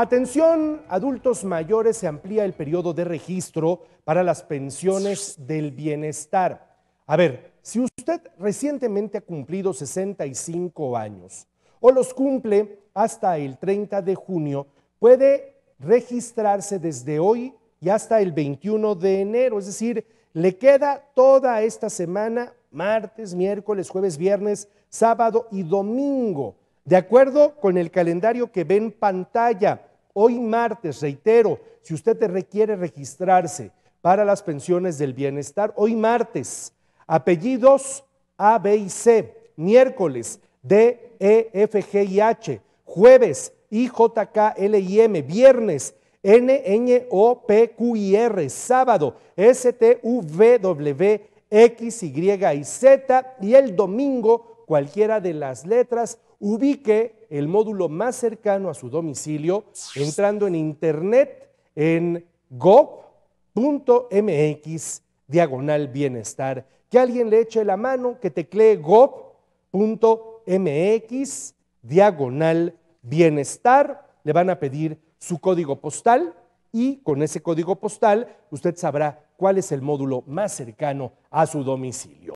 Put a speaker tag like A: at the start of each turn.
A: Atención, adultos mayores, se amplía el periodo de registro para las pensiones del bienestar. A ver, si usted recientemente ha cumplido 65 años o los cumple hasta el 30 de junio, puede registrarse desde hoy y hasta el 21 de enero, es decir, le queda toda esta semana, martes, miércoles, jueves, viernes, sábado y domingo de acuerdo con el calendario que ve en pantalla hoy martes, reitero, si usted te requiere registrarse para las pensiones del bienestar, hoy martes, apellidos A, B y C, miércoles D, E, F, G y H, jueves I, J, K, L y M, viernes N, N, O, P, Q y R, sábado S, T, U, V, W, X, Y y Z y el domingo cualquiera de las letras, ubique el módulo más cercano a su domicilio entrando en internet en gobmx diagonal bienestar. Que alguien le eche la mano, que teclee gobmx diagonal bienestar. Le van a pedir su código postal y con ese código postal usted sabrá cuál es el módulo más cercano a su domicilio.